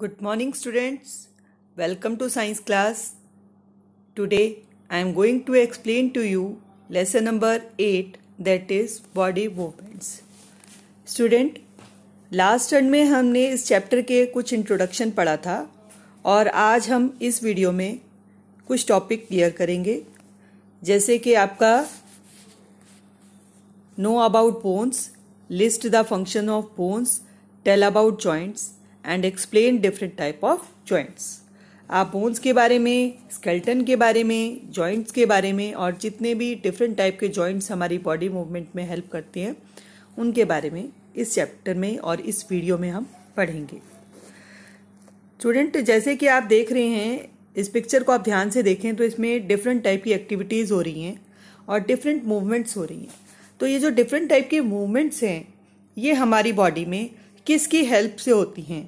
good morning students welcome to science class today I am going to explain to you lesson number eight that is body movements student last turn में हमने इस chapter के कुछ introduction पढ़ा था और आज हम इस वीडियो में कुछ टॉपिक क्लियर करेंगे जैसे कि आपका know about bones list the function of bones tell about joints and explain different type of joints आप बोन्स के बारे में स्केल्टन के बारे में जॉइंट्स के बारे में और जितने भी डिफरेंट टाइप के जॉइंट्स हमारी बॉडी मूवमेंट में हेल्प करते हैं उनके बारे में इस चैप्टर में और इस वीडियो में हम पढ़ेंगे स्टूडेंट जैसे कि आप देख रहे हैं इस पिक्चर को आप ध्यान से देखें तो इसमें डिफरेंट टाइप की एक्टिविटीज़ हो रही हैं और डिफरेंट मूवमेंट्स हो रही हैं तो ये जो डिफरेंट टाइप के मूवमेंट्स हैं ये हमारी बॉडी में किसकी हेल्प से होती हैं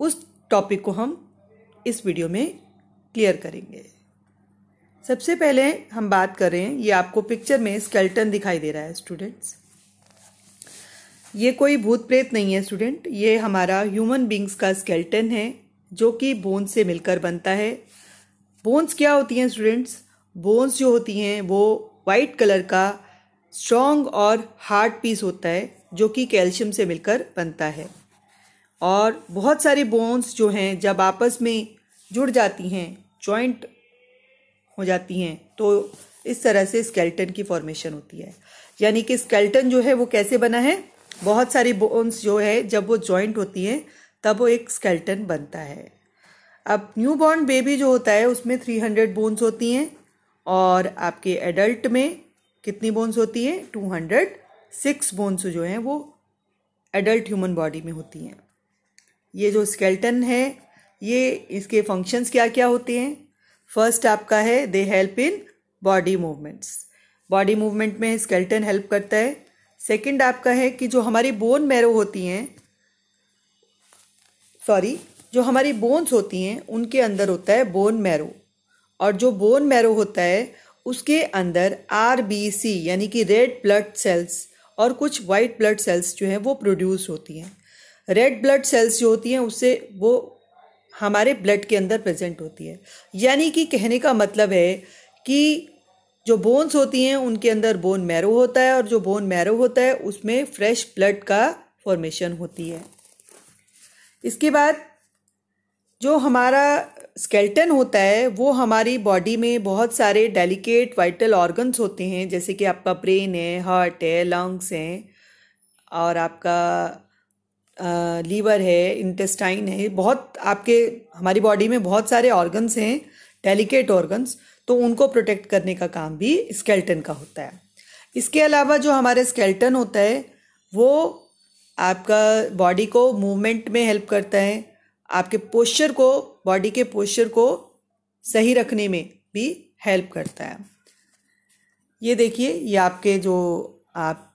उस टॉपिक को हम इस वीडियो में क्लियर करेंगे सबसे पहले हम बात करें ये आपको पिक्चर में स्केल्टन दिखाई दे रहा है स्टूडेंट्स ये कोई भूत प्रेत नहीं है स्टूडेंट ये हमारा ह्यूमन बींग्स का स्केल्टन है जो कि बोन्स से मिलकर बनता है बोन्स क्या होती हैं स्टूडेंट्स बोन्स जो होती हैं वो वाइट कलर का स्ट्रॉन्ग और हार्ड पीस होता है जो कि कैल्शियम से मिलकर बनता है और बहुत सारे बोन्स जो हैं जब आपस में जुड़ जाती हैं जॉइंट हो जाती हैं तो इस तरह से स्केल्टन की फॉर्मेशन होती है यानी कि स्केल्टन जो है वो कैसे बना है बहुत सारी बोन्स जो है जब वो जॉइंट होती हैं तब वो एक स्केल्टन बनता है अब न्यू बॉर्न बेबी जो होता है उसमें थ्री हंड्रेड बोन्स होती हैं और आपके एडल्ट में कितनी बोन्स होती हैं टू हंड्रेड सिक्स बोन्स जो हैं वो एडल्ट ह्यूमन बॉडी में होती हैं ये जो स्केल्टन है ये इसके फंक्शंस क्या क्या होते हैं फर्स्ट आपका है they help in body movements body movement में स्केल्टन हेल्प करता है सेकंड आपका है कि जो हमारी बोन मैरो होती हैं सॉरी जो हमारी बोन्स होती हैं उनके अंदर होता है बोन मैरो और जो बोन मैरो होता है उसके अंदर आर बी सी यानी कि रेड ब्लड सेल्स और कुछ वाइट ब्लड सेल्स जो हैं वो प्रोड्यूस होती हैं रेड ब्लड सेल्स जो होती हैं उससे वो हमारे ब्लड के अंदर प्रेजेंट होती है यानी कि कहने का मतलब है कि जो बोन्स होती हैं उनके अंदर बोन मैरो होता है और जो बोन मैरो होता है उसमें फ्रेश ब्लड का फॉर्मेशन होती है इसके बाद जो हमारा स्केल्टन होता है वो हमारी बॉडी में बहुत सारे डेलिकेट वाइटल ऑर्गन्स होते हैं जैसे कि आपका ब्रेन है हार्ट है लंग्स हैं और आपका लीवर है इंटेस्टाइन है बहुत आपके हमारी बॉडी में बहुत सारे ऑर्गन्स हैं डेलिकेट ऑर्गन्स तो उनको प्रोटेक्ट करने का काम भी स्केल्टन का होता है इसके अलावा जो हमारे स्केल्टन होता है वो आपका बॉडी को मूवमेंट में हेल्प करता है आपके पोस्चर को बॉडी के पोस्चर को सही रखने में भी हेल्प करता है ये देखिए ये आपके जो आप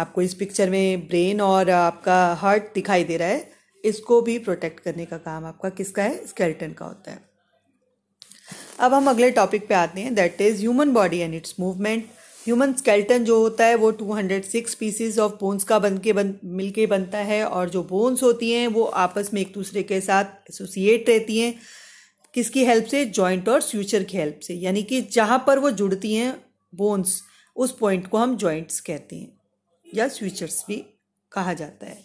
आपको इस पिक्चर में ब्रेन और आपका हार्ट दिखाई दे रहा है इसको भी प्रोटेक्ट करने का काम आपका किसका है स्केल्टन का होता है अब हम अगले टॉपिक पे आते हैं that is human body and its movement human skeleton जो होता है वो 206 पीसीज ऑफ बोन्स का बन के बन मिल के बनता है और जो बोन्स होती हैं वो आपस में एक दूसरे के साथ एसोसिएट रहती हैं किसकी हेल्प से जॉइंट और फ्यूचर की हेल्प से यानी कि जहाँ पर वो जुड़ती हैं बोन्स उस पॉइंट को हम जॉइंट्स कहते हैं या स्विचर्स भी कहा जाता है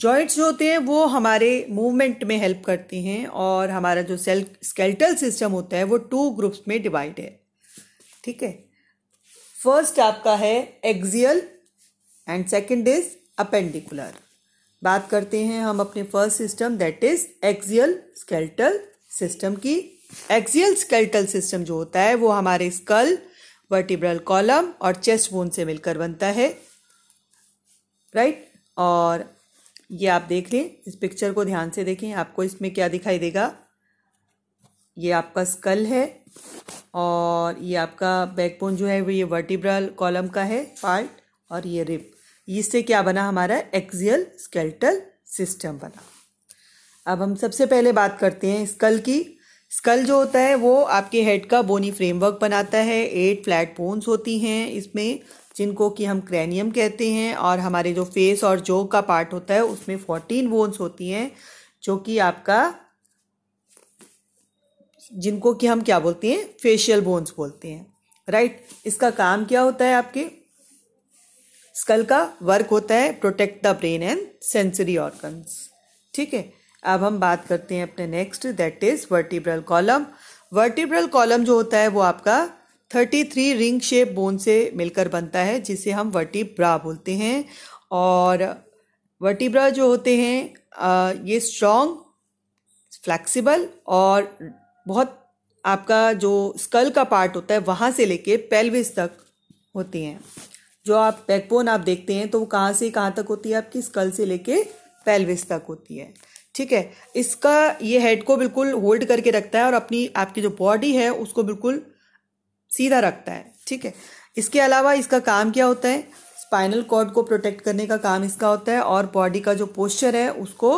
जॉइंट्स जो होते हैं वो हमारे मूवमेंट में हेल्प करते हैं और हमारा जो सेल स्केल्टल सिस्टम होता है वो टू ग्रुप्स में डिवाइड है ठीक है फर्स्ट आपका है axial and second is appendicular बात करते हैं हम अपने first system that is axial skeletal system की एक्सियल स्केल्टल सिस्टम जो होता है वो हमारे स्कल वर्टिब्रल कॉलम और चेस्ट बोन से मिलकर बनता है राइट और ये आप देख लें इस पिक्चर को ध्यान से देखें आपको इसमें क्या दिखाई देगा ये आपका स्कल है और ये आपका बैकबोन जो है वो ये वर्टिब्रल कॉलम का है पार्ट और ये रिप इससे क्या बना हमारा एक्सियल स्केल्टल सिस्टम बना अब हम सबसे पहले बात करते हैं स्कल की स्कल जो होता है वो आपके हेड का बोनी फ्रेमवर्क बनाता है एट फ्लैट बोन्स होती हैं इसमें जिनको कि हम क्रैनियम कहते हैं और हमारे जो फेस और जो का पार्ट होता है उसमें फोर्टीन बोन्स होती हैं जो कि आपका जिनको कि हम क्या बोलते हैं फेशियल बोन्स बोलते हैं राइट इसका काम क्या होता है आपके स्कल का वर्क होता है protect the brain and sensory organs ठीक है अब हम बात करते हैं अपने next that is vertebral column vertebral column जो होता है वो आपका 33 रिंग शेप बोन से मिलकर बनता है जिसे हम वर्टिब्रा बोलते हैं और वर्टिब्रा जो होते हैं ये स्ट्रॉन्ग फ्लैक्सीबल और बहुत आपका जो स्कल का पार्ट होता है वहाँ से लेके पेल्विस तक होती हैं जो आप बैकबोन आप देखते हैं तो वो कहाँ से कहाँ तक होती है आपकी स्कल से लेके पेल्विस तक होती है ठीक है इसका ये हेड को बिल्कुल होल्ड करके रखता है और अपनी आपकी जो बॉडी है उसको बिल्कुल सीधा रखता है ठीक है इसके अलावा इसका काम क्या होता है स्पाइनल कॉर्ड को प्रोटेक्ट करने का काम इसका होता है और बॉडी का जो पोस्चर है उसको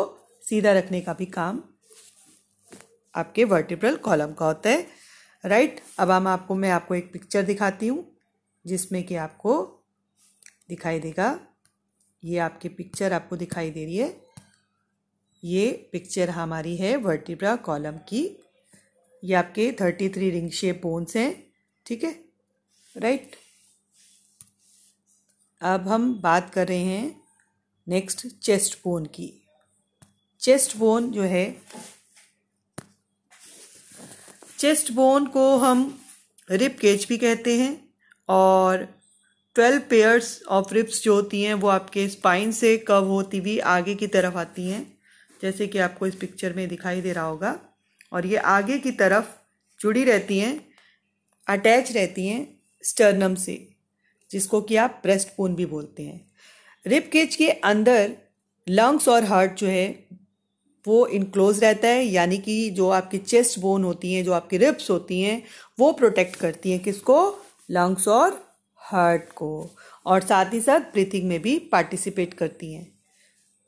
सीधा रखने का भी काम आपके वर्टिब्रल कॉलम का होता है राइट अब हम आपको मैं आपको एक पिक्चर दिखाती हूँ जिसमें कि आपको दिखाई देगा ये आपकी पिक्चर आपको दिखाई दे रही है ये पिक्चर हमारी है वर्टिब्रा कॉलम की ये आपके thirty three ring shape bones हैं ठीक है राइट अब हम बात कर रहे हैं नेक्स्ट चेस्ट बोन की चेस्ट बोन जो है चेस्ट बोन को हम रिप केज भी कहते हैं और ट्वेल्व पेयर्स ऑफ रिप्स जो होती हैं वो आपके स्पाइन से कव होती हुई आगे की तरफ आती हैं जैसे कि आपको इस पिक्चर में दिखाई दे रहा होगा और ये आगे की तरफ जुड़ी रहती हैं अटैच रहती हैं स्टर्नम से जिसको कि आप ब्रेस्ट बोन भी बोलते हैं रिप केज के अंदर लंग्स और हार्ट जो है वो इनक्लोज रहता है यानी कि जो आपकी चेस्ट बोन होती हैं जो आपकी रिब्स होती हैं वो प्रोटेक्ट करती हैं किसको लंग्स और हार्ट को और साथ ही साथ ब्रीथिंग में भी पार्टिसिपेट करती हैं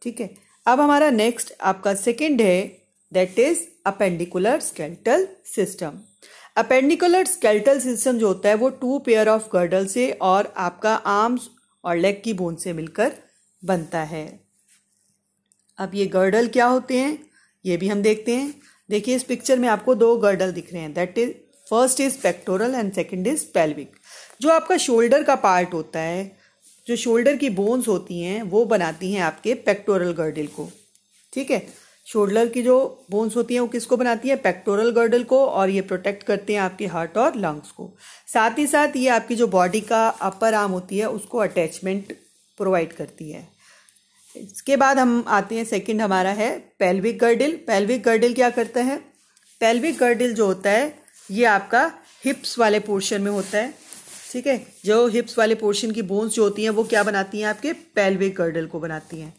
ठीक है अब हमारा नेक्स्ट आपका सेकेंड है that is appendicular skeletal system appendicular skeletal system जो होता है वो टू पेयर ऑफ गर्डल से और आपका आर्म्स और लेग की बोन से मिलकर बनता है अब ये गर्डल क्या होते हैं ये भी हम देखते हैं देखिए इस पिक्चर में आपको दो गर्डल दिख रहे हैं that is first is pectoral and second is pelvic जो आपका शोल्डर का पार्ट होता है जो शोल्डर की बोन्स होती हैं वो बनाती हैं आपके पेक्टोरल गर्डल को ठीक है शोल्डर की जो बोन्स होती हैं वो किसको बनाती है पेक्टोरल गर्डल को और ये प्रोटेक्ट करते हैं आपके हार्ट और लंग्स को साथ ही साथ ये आपकी जो बॉडी का अपर आर्म होती है उसको अटैचमेंट प्रोवाइड करती है इसके बाद हम आते हैं सेकंड हमारा है पेल्विक गर्डल पेल्विक गर्डल क्या करता है पेल्विक गर्डल जो होता है ये आपका हिप्स वाले पोर्शन में होता है ठीक है जो हिप्स वाले पोर्शन की बोन्स जो होती हैं वो क्या बनाती हैं आपके पेल्विक गर्डल को बनाती हैं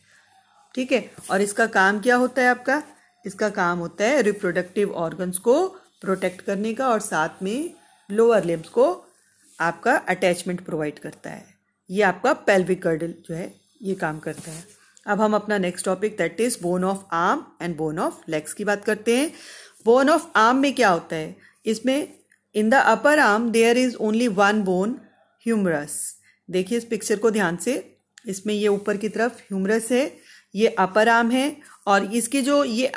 ठीक है और इसका काम क्या होता है आपका इसका काम होता है रिप्रोडक्टिव ऑर्गन्स को प्रोटेक्ट करने का और साथ में लोअर लिम्स को आपका अटैचमेंट प्रोवाइड करता है ये आपका पेल्विक गर्डल जो है ये काम करता है अब हम अपना next topic that is bone of arm and bone of legs की बात करते हैं बोन ऑफ आर्म में क्या होता है इसमें in the upper arm there is only one bone humerus देखिए इस पिक्चर को ध्यान से इसमें ये ऊपर की तरफ ह्यूमरस है ये अपर आर्म है और इसकी जो ये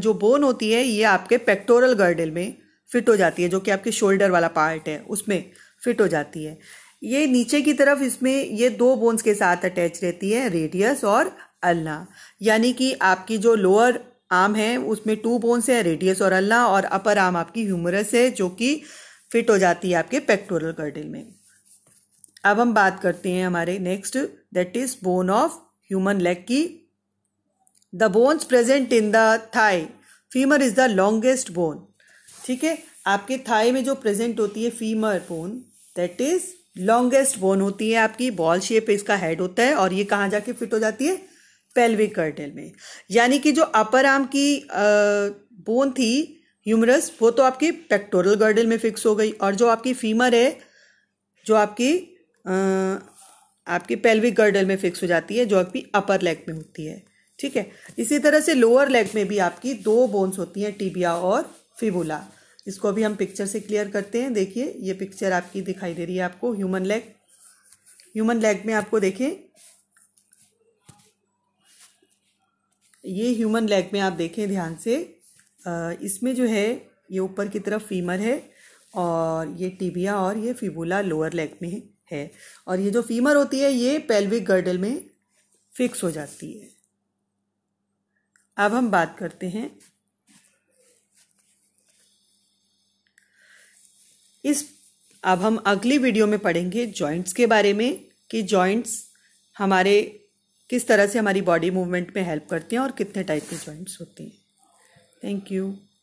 जो बोन होती है ये आपके पेक्टोरल गर्डल में फिट हो जाती है जो कि आपके शोल्डर वाला पार्ट है उसमें फिट हो जाती है ये नीचे की तरफ इसमें ये दो बोन्स के साथ अटैच रहती है रेडियस और अल्ला यानी कि आपकी जो लोअर आर्म है उसमें टू बोन्स है रेडियस और अल्ला और अपर आर्म आपकी ह्यूमरस है जो कि फिट हो जाती है आपके पेक्टोरल गर्डल में अब हम बात करते हैं हमारे next that is bone of human leg की the bones present in the thigh femur is the longest bone ठीक है आपके थाई में जो प्रेजेंट होती है femur bone that is longest bone होती है आपकी बॉल शेप इसका हेड होता है और ये कहाँ जाके फिट हो जाती है पेल्विक कर्टल में यानी कि जो अपर आर्म की बोन थी ह्यूमरस वो तो आपकी पेक्टोरल गर्डल में फिक्स हो गई और जो आपकी फीमर है जो आपकी आ, आपकी पेल्विक गर्डल में फिक्स हो जाती है जो आपकी अपर लेग में होती है ठीक है इसी तरह से लोअर लेग में भी आपकी दो बोन्स होती हैं टीबिया और फिबुला इसको भी हम पिक्चर से क्लियर करते हैं देखिए ये पिक्चर आपकी दिखाई दे रही है आपको ह्यूमन लेग ह्यूमन लेग में आपको देखें ये ह्यूमन लेग में आप देखें ध्यान से इसमें जो है ये ऊपर की तरफ फीमर है और ये टीबिया और ये फिबुला लोअर लेग में है और ये जो फीमर होती है ये पेल्विक गर्डल में फिक्स हो जाती है अब हम बात करते हैं इस अब हम अगली वीडियो में पढ़ेंगे जॉइंट्स के बारे में कि जॉइंट्स हमारे किस तरह से हमारी बॉडी मूवमेंट में हेल्प करते हैं और कितने टाइप के जॉइंट्स होते हैं थैंक यू